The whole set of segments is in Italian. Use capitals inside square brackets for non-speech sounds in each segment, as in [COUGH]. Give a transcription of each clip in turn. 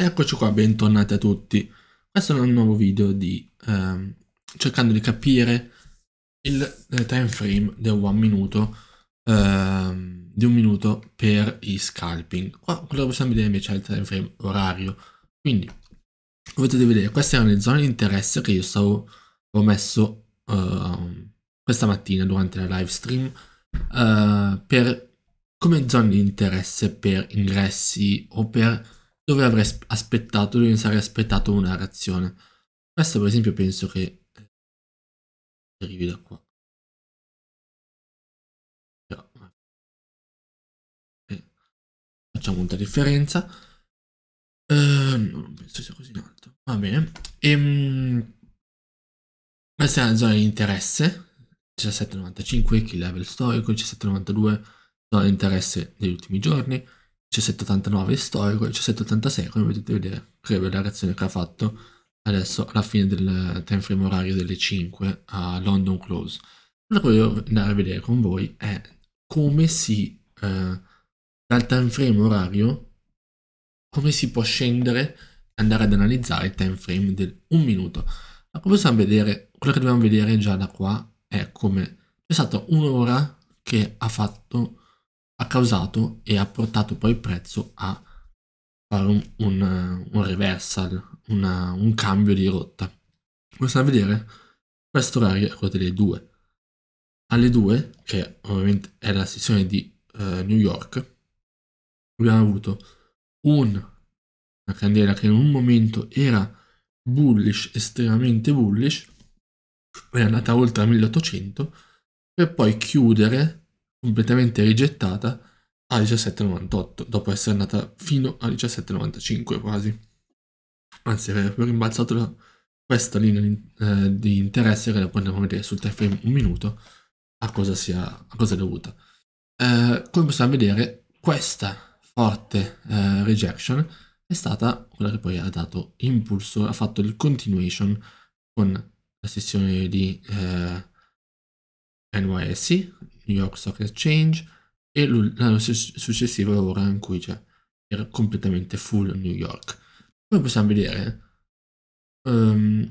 Eccoci qua, bentornati a tutti. Questo è un nuovo video di ehm, cercando di capire il eh, time frame del one minuto ehm, di un minuto per i scalping. Qua quello che possiamo vedere invece è il time frame orario. Quindi, come potete vedere, queste erano le zone di interesse che io stavo ho messo eh, questa mattina durante la live stream eh, per, come zone di interesse per ingressi o per dove avrei aspettato, dove mi sarei aspettato una reazione. Questo per esempio penso che eh, arrivi da qua. Però, eh, facciamo molta differenza. Eh, no, non penso sia così in alto. Va bene. E, ehm, questa è la zona di interesse. 17,95 key level storico, 17,92 zona di interesse degli ultimi giorni. C789 storico e C786 come potete vedere previa la reazione che ha fatto adesso alla fine del time frame orario delle 5 a London Close quello che voglio andare a vedere con voi è eh, come si eh, dal time frame orario come si può scendere e andare ad analizzare il time frame del 1 minuto ma come possiamo vedere quello che dobbiamo vedere già da qua è come è stata un'ora che ha fatto ha causato e ha portato poi il prezzo a fare un, un, un reversal, una, un cambio di rotta. Come stiamo a vedere, questo orario è quello delle 2. Alle 2, che ovviamente è la sessione di eh, New York, abbiamo avuto un, una candela che in un momento era bullish, estremamente bullish, è andata oltre 1800, per poi chiudere completamente rigettata a 17,98 dopo essere andata fino a 17,95 quasi. Anzi, aveva proprio rimbalzato la, questa linea eh, di interesse che poi andiamo a vedere sul time frame un minuto a cosa sia a cosa è dovuta. Eh, come possiamo vedere, questa forte eh, rejection è stata quella che poi ha dato impulso, ha fatto il continuation con la sessione di eh, NYSE New York Stock Exchange e l'anno successivo ora in cui c'è, cioè, era completamente full New York. Come possiamo vedere, um,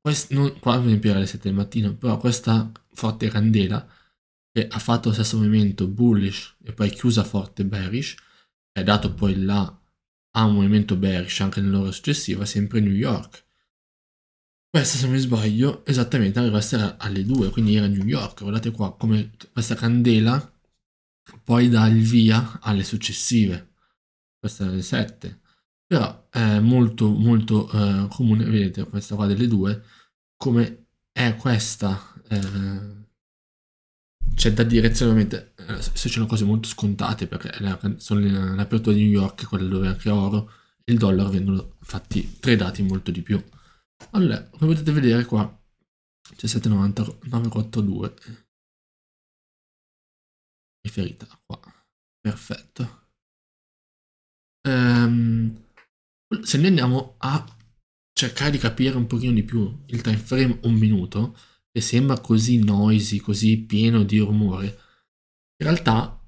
quest, non, qua per esempio era alle 7 del mattino, però questa forte candela che ha fatto lo stesso movimento bullish e poi chiusa forte bearish, è dato poi là a un movimento bearish anche nell'ora successiva, sempre New York. Questa, se non mi sbaglio, esattamente, anche questa era alle 2, quindi era New York. Guardate qua come questa candela poi dà il via alle successive. Questa era alle 7. Però è molto, molto eh, comune, vedete, questa qua delle 2, come è questa. Eh, c'è da dire, ovviamente, eh, se una cosa molto scontata, perché sono l'apertura di New York, quella dove anche oro, e il dollaro vengono fatti tre dati molto di più. Allora, come potete vedere qua c'è 7,942 riferita qua. Perfetto. Ehm, se noi andiamo a cercare di capire un pochino di più il time frame un minuto, che sembra così noisy, così pieno di rumore, in realtà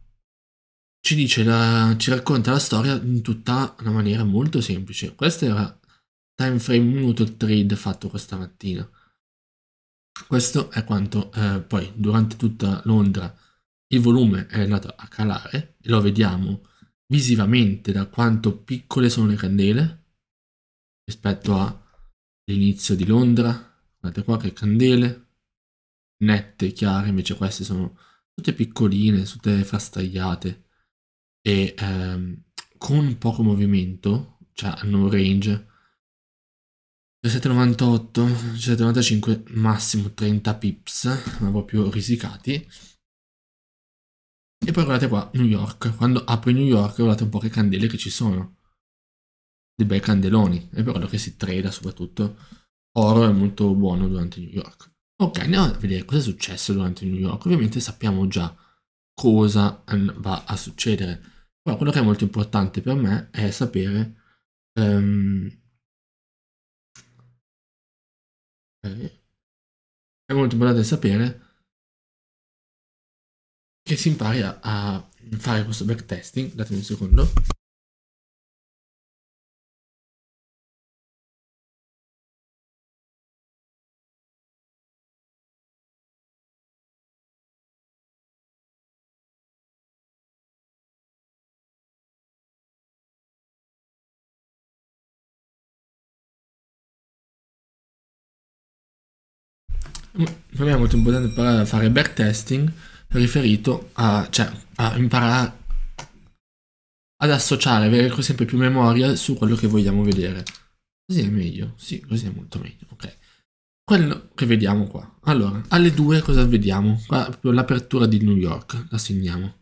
ci dice, la, ci racconta la storia in tutta una maniera molto semplice. Questa era time frame minuto trade fatto questa mattina. Questo è quanto eh, poi durante tutta Londra il volume è andato a calare e lo vediamo visivamente da quanto piccole sono le candele rispetto all'inizio di Londra. Guardate qua che candele nette, chiare, invece queste sono tutte piccoline, tutte frastagliate e ehm, con poco movimento, cioè hanno un range 798, 795, massimo 30 pips, ma proprio risicati. E poi guardate qua, New York. Quando apri New York guardate un po' che candele che ci sono. Dei bei candeloni. È poi quello che si treda soprattutto. Oro è molto buono durante New York. Ok, andiamo a vedere cosa è successo durante New York. Ovviamente sappiamo già cosa va a succedere. Però quello che è molto importante per me è sapere um, È molto importante sapere che si impari a fare questo backtesting. Datemi un secondo. Mm, per molto importante imparare a fare backtesting riferito a, cioè, a imparare ad associare, avere sempre più memoria su quello che vogliamo vedere. Così è meglio, sì, così è molto meglio, ok. Quello che vediamo qua. Allora, alle 2 cosa vediamo? Qua l'apertura di New York, la segniamo.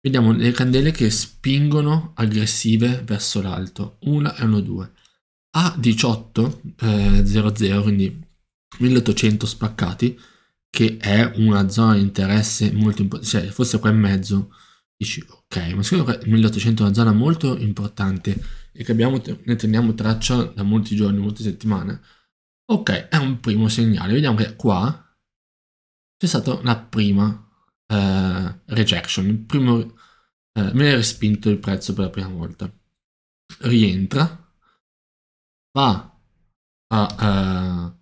Vediamo le candele che spingono aggressive verso l'alto, una e uno due. A18.00, eh, quindi 1800 spaccati, che è una zona di interesse molto importante, cioè forse qua in mezzo dici ok, ma secondo me 1800 è una zona molto importante e che abbiamo, ne teniamo traccia da molti giorni, molte settimane. Ok, è un primo segnale, vediamo che qua c'è stata la prima eh, rejection, il primo, eh, me ne è respinto il prezzo per la prima volta. Rientra, va a... Eh,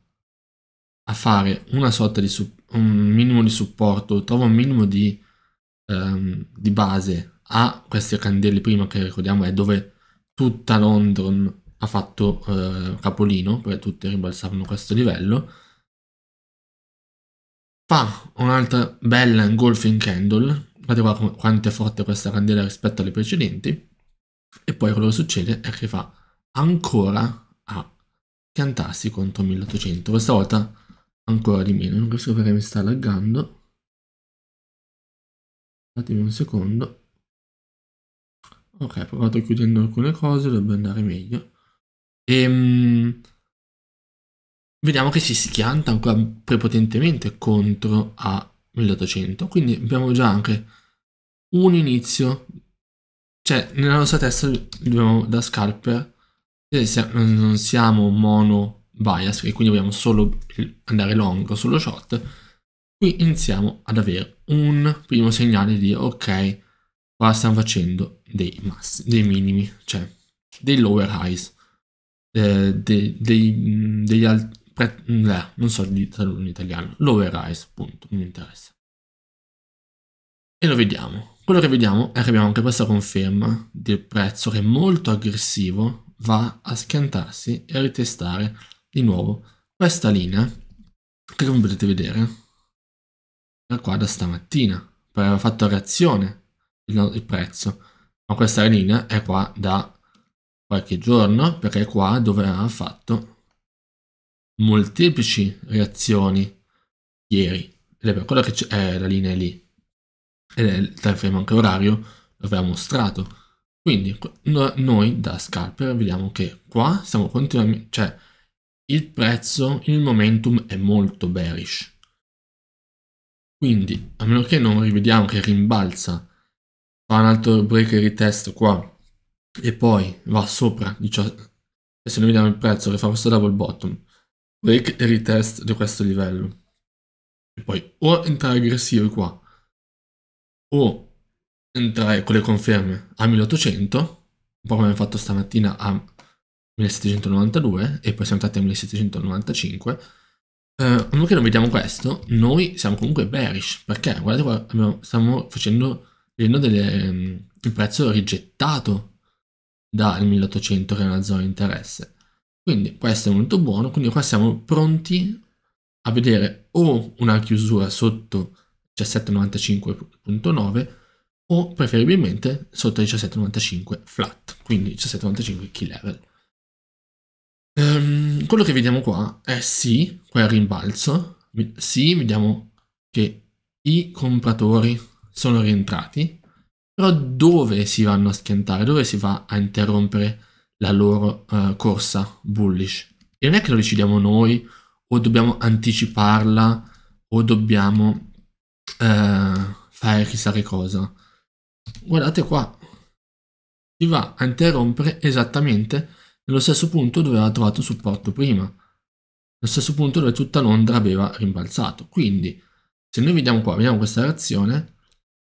a fare una sorta di su- un minimo di supporto, trova un minimo di, um, di base a questi candeli prima che ricordiamo è dove tutta London ha fatto uh, capolino, perché tutti rimbalzavano questo livello. Fa un'altra bella engulfing candle, guardate qua quanto è forte questa candela rispetto alle precedenti, e poi quello che succede è che fa ancora a piantarsi contro 1800, questa volta ancora di meno, non riesco a vedere mi sta laggando. Datemi un secondo. Ok, ho provato chiudendo alcune cose, dovrebbe andare meglio. Ehm, vediamo che si schianta ancora prepotentemente contro a 1800, quindi abbiamo già anche un inizio. Cioè, nella nostra testa dobbiamo da scalper, eh, se non siamo mono bias e quindi vogliamo solo andare long sullo short, qui iniziamo ad avere un primo segnale di ok, qua stiamo facendo dei, massi, dei minimi, cioè dei lower highs, eh, dei, dei, degli alti, eh, non so di tradurlo in italiano, lower highs, punto, mi interessa. E lo vediamo. Quello che vediamo è che abbiamo anche questa conferma del prezzo che è molto aggressivo, va a schiantarsi e a ritestare di nuovo questa linea che come potete vedere era qua da stamattina poi aveva fatto reazione il, il prezzo ma questa linea è qua da qualche giorno perché qua dove aveva fatto molteplici reazioni ieri ed è per quello che è eh, la linea lì ed è il time frame anche orario l'aveva mostrato quindi noi da scalper vediamo che qua siamo continuamente cioè il prezzo il momentum è molto bearish. Quindi, a meno che non rivediamo che rimbalza, fa un altro break e retest qua, e poi va sopra, diciamo, adesso noi vediamo il prezzo che fa questo double bottom, break e retest di questo livello. E poi o entrare aggressivo qua, o entrare con le conferme a 1800, un po' come abbiamo fatto stamattina a 1792 e poi siamo andati a 1795, eh, che non vediamo questo, noi siamo comunque bearish, perché guardate qua, abbiamo, stiamo facendo delle, mm, il prezzo rigettato dal 1800 che è una zona di interesse. Quindi questo è molto buono, quindi qua siamo pronti a vedere o una chiusura sotto 1795.9 o preferibilmente sotto 1795 flat, quindi 1795 key level. Um, quello che vediamo qua è sì, qua è il rimbalzo, sì, vediamo che i compratori sono rientrati, però dove si vanno a schiantare, dove si va a interrompere la loro uh, corsa bullish? E non è che lo decidiamo noi o dobbiamo anticiparla o dobbiamo uh, fare chissà che cosa. Guardate qua, si va a interrompere esattamente nello stesso punto dove aveva trovato supporto prima, nello stesso punto dove tutta Londra aveva rimbalzato. Quindi, se noi vediamo qua, vediamo questa reazione,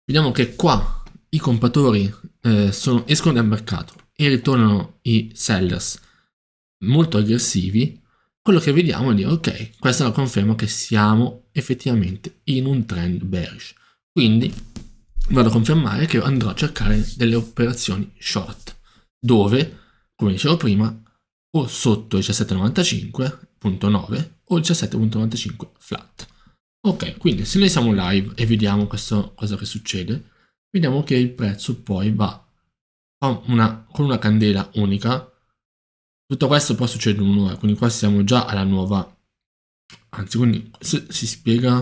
vediamo che qua i compratori eh, sono, escono dal mercato e ritornano i sellers molto aggressivi, quello che vediamo è dire ok, questa è la conferma che siamo effettivamente in un trend bearish. Quindi vado a confermare che andrò a cercare delle operazioni short, dove come dicevo prima, o sotto il 1795.9 o il 17.95 flat. Ok, quindi se noi siamo live e vediamo questo, cosa che succede, vediamo che il prezzo poi va una, con una candela unica. Tutto questo può succedere in un'ora, quindi qua siamo già alla nuova... Anzi, quindi si spiega...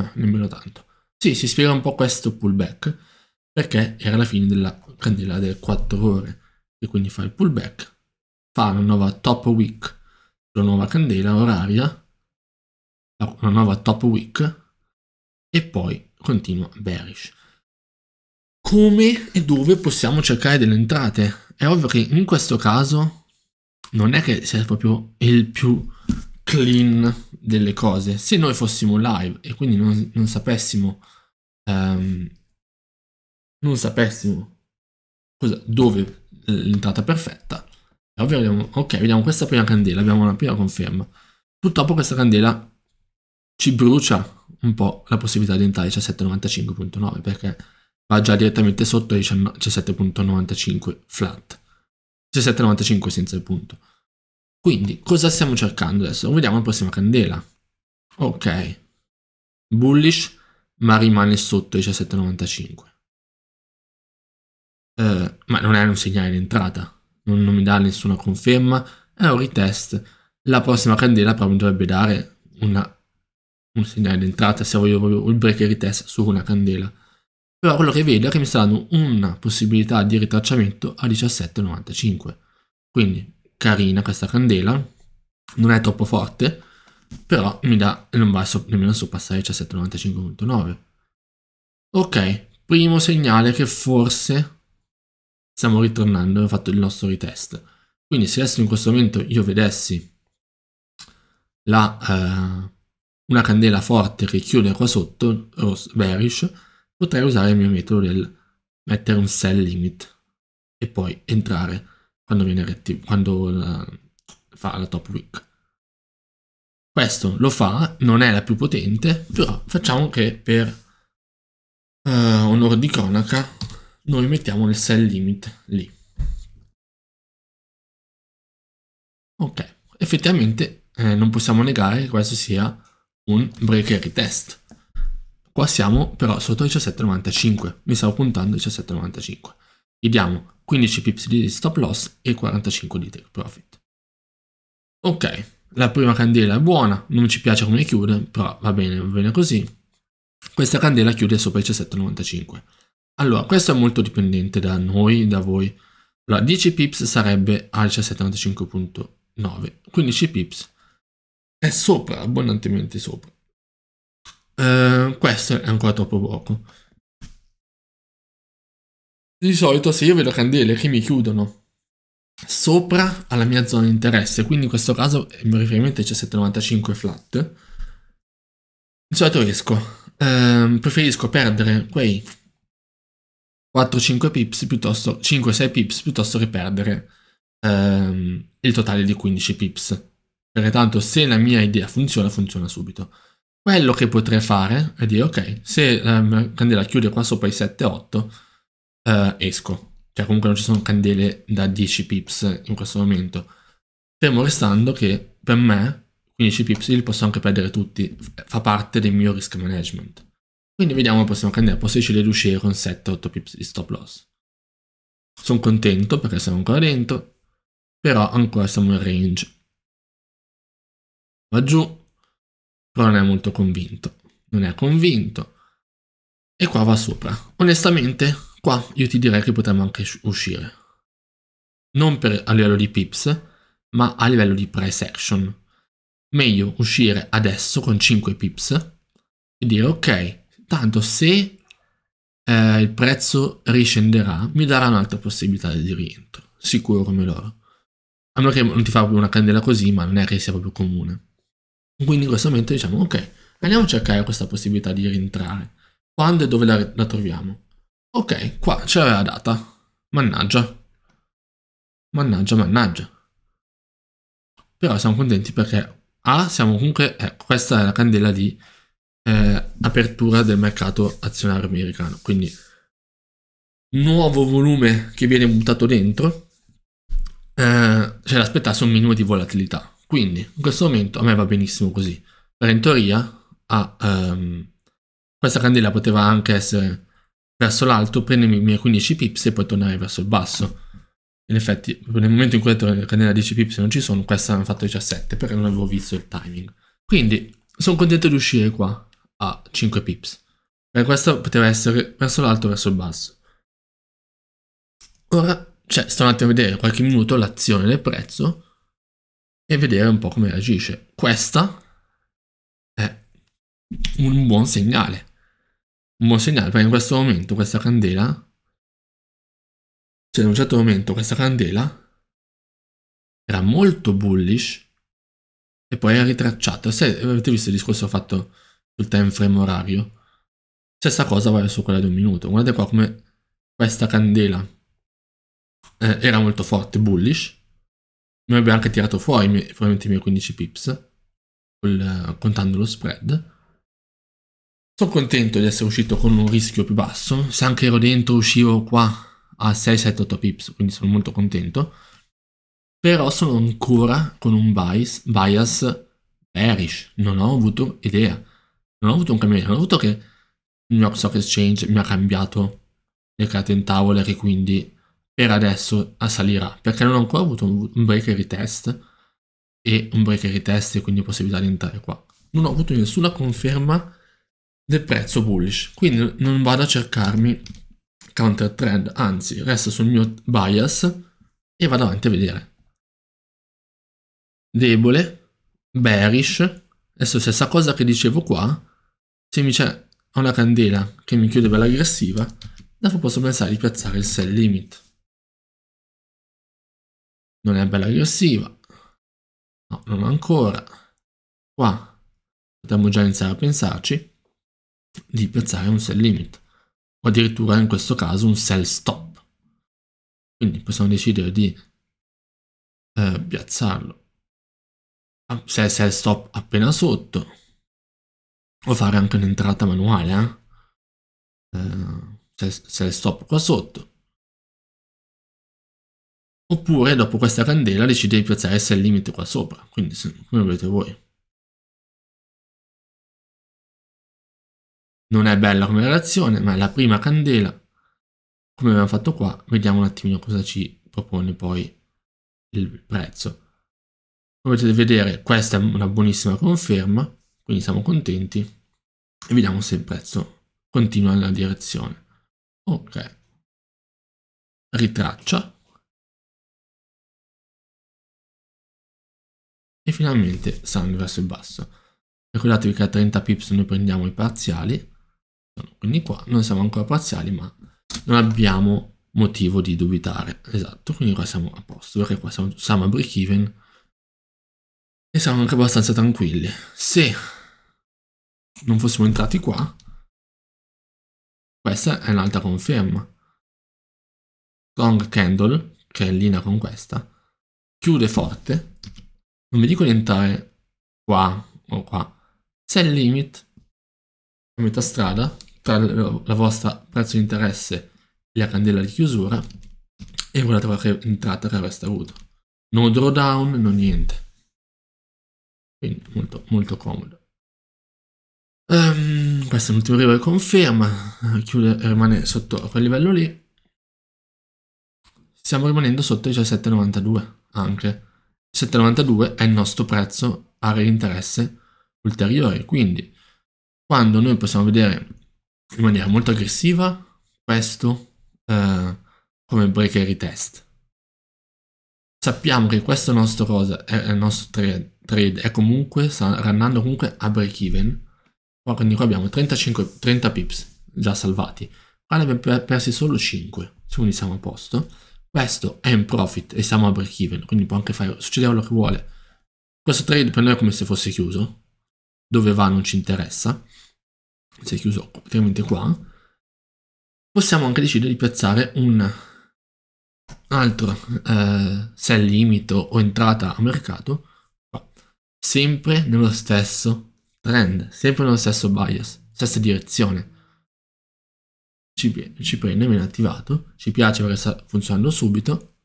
Ah, nemmeno tanto. Sì, si spiega un po' questo pullback, perché era la fine della candela delle 4 ore e quindi fa il pullback, fa una nuova top week una nuova candela oraria, una nuova top week e poi continua bearish. Come e dove possiamo cercare delle entrate? È ovvio che in questo caso non è che sia proprio il più clean delle cose. Se noi fossimo live e quindi non, non sapessimo, um, non sapessimo cosa, dove l'entrata perfetta. Ovvio, vediamo, ok, vediamo questa prima candela, abbiamo una prima conferma. Purtroppo questa candela ci brucia un po' la possibilità di entrare 1795.9 perché va già direttamente sotto 17.95 flat. 17.95 senza il punto. Quindi, cosa stiamo cercando adesso? Vediamo la prossima candela. Ok, bullish, ma rimane sotto 17.95. Eh, ma non è un segnale d'entrata, non, non mi dà nessuna conferma, è eh, un retest. La prossima candela però mi dovrebbe dare una, un segnale d'entrata se voglio proprio il break e il retest su una candela. Però quello che vedo è che mi saranno una possibilità di ritracciamento a 17,95. Quindi carina questa candela, non è troppo forte, però mi dà e non va so, nemmeno soppassare 17,95.9. Ok, primo segnale che forse stiamo ritornando, abbiamo fatto il nostro retest. Quindi se adesso in questo momento io vedessi la, eh, una candela forte che chiude qua sotto, rosso, bearish, potrei usare il mio metodo del mettere un sell limit e poi entrare quando viene reattivo, quando la, fa la top week. Questo lo fa, non è la più potente, però facciamo che per eh, onore di cronaca noi mettiamo il sell limit lì. Ok, effettivamente eh, non possiamo negare che questo sia un break and retest. Qua siamo però sotto 17,95, mi stavo puntando 17,95. Vediamo 15 pips di stop loss e 45 di take profit. Ok, la prima candela è buona, non ci piace come chiude, però va bene, va bene così. Questa candela chiude sopra i 17,95. Allora, questo è molto dipendente da noi, da voi. Allora, 10 pips sarebbe al 17,95.9, 15 pips è sopra, abbondantemente sopra. Uh, questo è ancora troppo poco. Di solito se io vedo candele che mi chiudono sopra alla mia zona di interesse, quindi in questo caso il mio riferimento è 17,95 flat, di solito esco. Uh, preferisco perdere quei 4-5 pips piuttosto 5-6 pips piuttosto che perdere ehm, il totale di 15 pips. Perché tanto se la mia idea funziona, funziona subito. Quello che potrei fare è dire ok, se la ehm, mia candela chiude qua sopra i 7-8, eh, esco. Cioè comunque non ci sono candele da 10 pips in questo momento. Fermo restando che per me 15 pips li posso anche perdere tutti, fa parte del mio risk management. Quindi vediamo, possiamo cambiare, posso decidere di uscire con 7-8 pips di stop loss. Sono contento perché siamo ancora dentro, però ancora siamo in range. Va giù, però non è molto convinto. Non è convinto. E qua va sopra. Onestamente, qua io ti direi che potremmo anche uscire. Non per, a livello di pips, ma a livello di price action. Meglio uscire adesso con 5 pips e dire ok, tanto se eh, il prezzo riscenderà, mi darà un'altra possibilità di rientro, sicuro come loro. A meno che non ti fa proprio una candela così, ma non è che sia proprio comune. Quindi in questo momento diciamo, ok, andiamo a cercare questa possibilità di rientrare. Quando e dove la, la troviamo? Ok, qua ce l'aveva data. Mannaggia. Mannaggia, mannaggia. Però siamo contenti perché A, ah, siamo comunque... Eh, questa è la candela di eh, apertura del mercato azionario americano. Quindi nuovo volume che viene buttato dentro, eh, c'è da aspettarsi un minimo di volatilità. Quindi in questo momento a me va benissimo così. Per in teoria ah, ehm, questa candela poteva anche essere verso l'alto, prendermi i miei 15 pips e poi tornare verso il basso. In effetti, nel momento in cui la candela 10 pips non ci sono, questa hanno fatto 17 perché non avevo visto il timing. Quindi sono contento di uscire qua a 5 pips. Per questo poteva essere verso l'alto o verso il basso. Ora, cioè, sto un attimo a vedere qualche minuto l'azione del prezzo e vedere un po' come reagisce. Questa è un buon segnale. Un buon segnale, perché in questo momento questa candela, cioè in un certo momento questa candela era molto bullish e poi è ritracciata. Se avete visto il discorso fatto sul time frame orario. Stessa cosa vale su quella di un minuto. Guardate qua come questa candela eh, era molto forte, bullish. Mi aveva anche tirato fuori miei, probabilmente i miei 15 pips, col, contando lo spread. Sono contento di essere uscito con un rischio più basso. Se anche ero dentro uscivo qua a 6, 7, 8 pips, quindi sono molto contento. Però sono ancora con un bias, bias bearish, non ho avuto idea non ho avuto un cambiamento, non ho avuto che il mio stock exchange mi ha cambiato le carte in tavola e che quindi per adesso assalirà, perché non ho ancora avuto un break e retest e un break e retest e quindi possibilità di entrare qua. Non ho avuto nessuna conferma del prezzo bullish, quindi non vado a cercarmi counter trend, anzi resto sul mio bias e vado avanti a vedere. Debole, bearish, adesso stessa cosa che dicevo qua, se mi c'è una candela che mi chiude per l'aggressiva, dopo posso pensare di piazzare il sell limit. Non è bella aggressiva. No, non ancora. Qua potremmo già iniziare a pensarci di piazzare un sell limit o addirittura in questo caso un sell stop. Quindi possiamo decidere di eh, piazzarlo. Sell, ah, sell stop appena sotto o fare anche un'entrata manuale eh? Eh, se, se stop qua sotto oppure dopo questa candela decide di piazzare se il limite qua sopra quindi come volete voi non è bella come relazione ma è la prima candela come abbiamo fatto qua vediamo un attimino cosa ci propone poi il prezzo come potete vedere questa è una buonissima conferma quindi siamo contenti e vediamo se il prezzo continua nella direzione. Ok, ritraccia e finalmente stanno verso il basso. Ricordatevi che a 30 pips noi prendiamo i parziali, quindi qua non siamo ancora parziali ma non abbiamo motivo di dubitare, esatto, quindi qua siamo a posto, perché qua siamo, siamo a break even e siamo anche abbastanza tranquilli. Se non fossimo entrati qua, questa è un'altra conferma. Strong Candle, che è in linea con questa, chiude forte, non vi dico di entrare qua o qua, il limit a metà strada tra la vostra prezzo di interesse e la candela di chiusura e guardate quale entrata che avreste avuto. No drawdown, no niente. Quindi molto, molto comodo. Um, questo è l'ultimo livello che conferma, eh, chiude, rimane sotto a quel livello lì. Stiamo rimanendo sotto i 17,92 anche. 7,92 è il nostro prezzo area di interesse ulteriore, quindi quando noi possiamo vedere in maniera molto aggressiva questo eh, come break e retest. Sappiamo che questo nostro, cosa, è, nostro trade, trade è comunque, sta andando comunque a break even, Qua quindi qua abbiamo 35, 30 pips già salvati. Qua ne abbiamo persi solo 5, quindi siamo a posto. Questo è un profit e siamo a break even, quindi può anche fare, succede quello che vuole. Questo trade per noi è come se fosse chiuso. Dove va non ci interessa. Si è chiuso praticamente qua. Possiamo anche decidere di piazzare un altro eh, sell limit o entrata a mercato sempre nello stesso trend, sempre nello stesso bias, stessa direzione. Ci, ci prende, viene attivato, ci piace perché sta funzionando subito,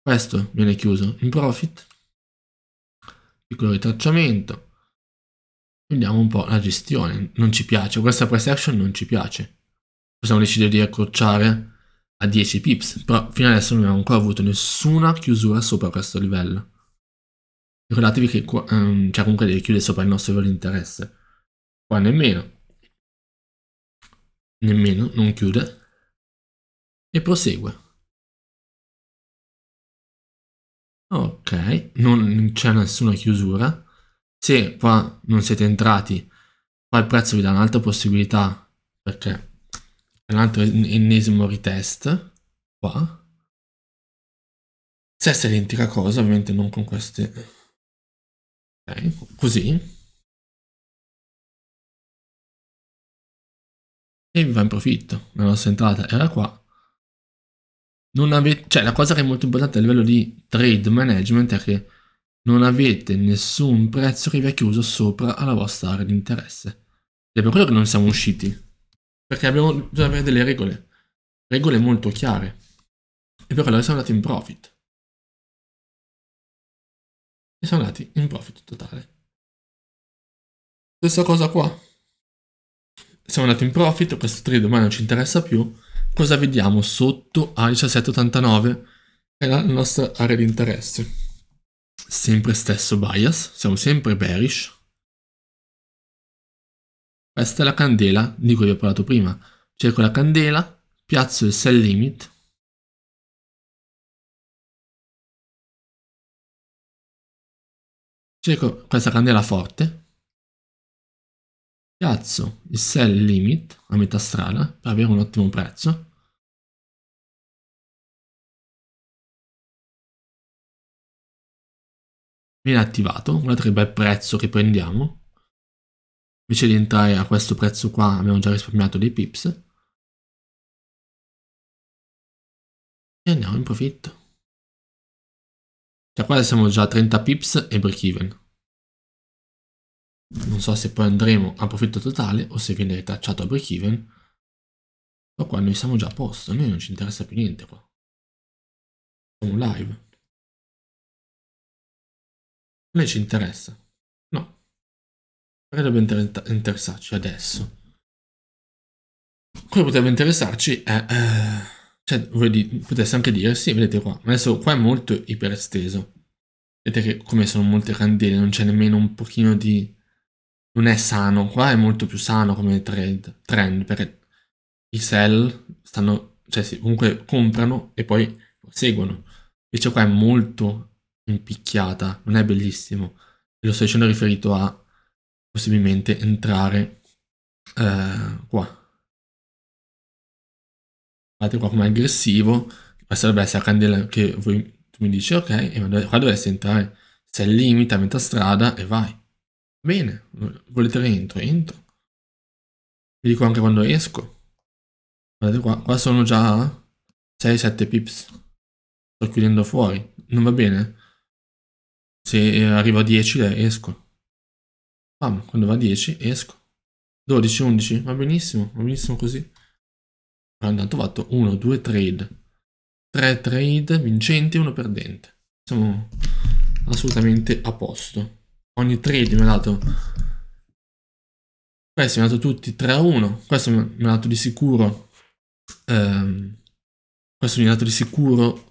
questo viene chiuso in profit, piccolo ritracciamento, vediamo un po' la gestione, non ci piace, questa price action non ci piace, possiamo decidere di accorciare a 10 pips, però fino adesso non abbiamo ancora avuto nessuna chiusura sopra questo livello. Ricordatevi che qua, um, cioè comunque deve chiudere sopra il nostro livello di interesse. Qua nemmeno. Nemmeno, non chiude. E prosegue. Ok, non c'è nessuna chiusura. Se qua non siete entrati, qua il prezzo vi dà un'altra possibilità perché è un altro ennesimo retest qua. Stessa identica cosa, ovviamente non con queste ok così e vi va in profitto la nostra entrata era qua non avete cioè la cosa che è molto importante a livello di trade management è che non avete nessun prezzo che vi è chiuso sopra alla vostra area di interesse è per quello che non siamo usciti perché abbiamo, bisogna avere delle regole regole molto chiare e per quello che siamo andati in profit e sono andati in profit totale. Stessa cosa qua. Siamo andati in profit, questo trade ormai non ci interessa più. Cosa vediamo sotto a 17,89? È la nostra area di interesse. Sempre stesso bias, siamo sempre bearish. Questa è la candela di cui vi ho parlato prima. Cerco la candela, piazzo il sell limit cerco questa candela forte, piazzo il sell limit a metà strada per avere un ottimo prezzo, viene attivato, guardate che bel prezzo che prendiamo, invece di entrare a questo prezzo qua abbiamo già risparmiato dei pips, e andiamo in profitto. Cioè qua siamo già a 30 pips e break even. Non so se poi andremo a profitto totale o se viene tacciato a break even. Ma qua noi siamo già a posto, a noi non ci interessa più niente qua. Siamo live. A noi ci interessa. No. Perché dovrebbe interessarci adesso? Quello che potrebbe interessarci è... Eh, cioè, voi potreste anche dire, sì, vedete qua, ma adesso qua è molto iperesteso. Vedete che come sono molte candele, non c'è nemmeno un pochino di... Non è sano, qua è molto più sano come trend, trend perché i sell stanno, cioè sì, comunque comprano e poi seguono. Invece qua è molto impicchiata, non è bellissimo. E lo sto dicendo riferito a possibilmente entrare eh, qua, guardate qua come aggressivo, sarebbe essere la candela che voi mi dici ok, e qua dovresti entrare, se limite, a metà strada e vai. Bene, volete rientro, entro. Vi dico anche quando esco. Guardate qua, qua sono già 6-7 pips. Sto chiudendo fuori, non va bene? Se arrivo a 10 eh, esco. Bam, quando va a 10 esco. 12, 11, va benissimo, va benissimo così abbiamo trovato 1, 2 trade, 3 trade vincenti e uno perdente. Siamo assolutamente a posto. Ogni trade mi ha dato... Questi mi ha dato tutti 3 a 1, questo mi ha dato di sicuro... Ehm, questo mi ha dato di sicuro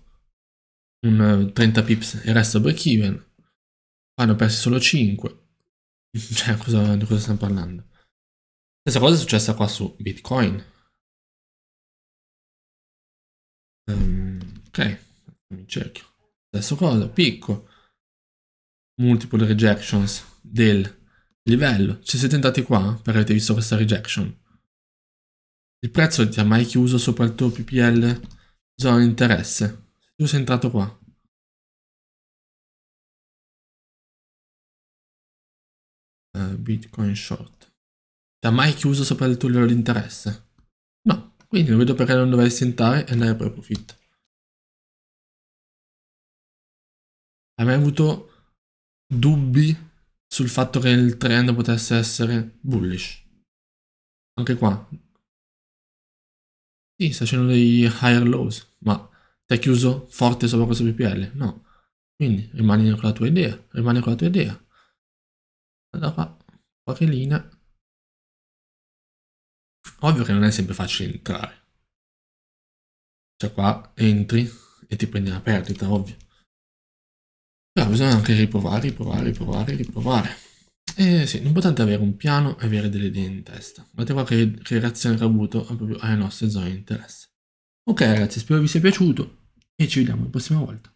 un 30 eh, pips e il resto break even. Hanno perso solo 5. [LAUGHS] Cioè, cosa, di cosa stiamo parlando? Stessa cosa è successa qua su Bitcoin Um, ok, mi cerchio. Stesso cosa, picco. Multiple rejections del livello. Ci siete andati qua per avete visto questa rejection. Il prezzo ti ha mai chiuso sopra il tuo PPL zona di interesse. Tu sei entrato qua. Uh, Bitcoin short. Ti ha mai chiuso sopra il tuo livello di interesse? Quindi non vedo perché non dovresti entrare e andare per profitto. Hai mai avuto dubbi sul fatto che il trend potesse essere bullish? Anche qua. Sì, sta facendo dei higher lows, ma ti hai chiuso forte sopra questo PPL? No. Quindi rimani con la tua idea, rimani con la tua idea. Allora, qua, qualche linea. Ovvio che non è sempre facile entrare. Cioè qua entri e ti prendi una perdita, ovvio. Però bisogna anche riprovare, riprovare, riprovare, riprovare. E sì, l'importante è avere un piano e avere delle idee in testa. Guardate qua che, che reazione che ha avuto proprio alle nostre zone di interesse. Ok ragazzi, spero vi sia piaciuto e ci vediamo la prossima volta.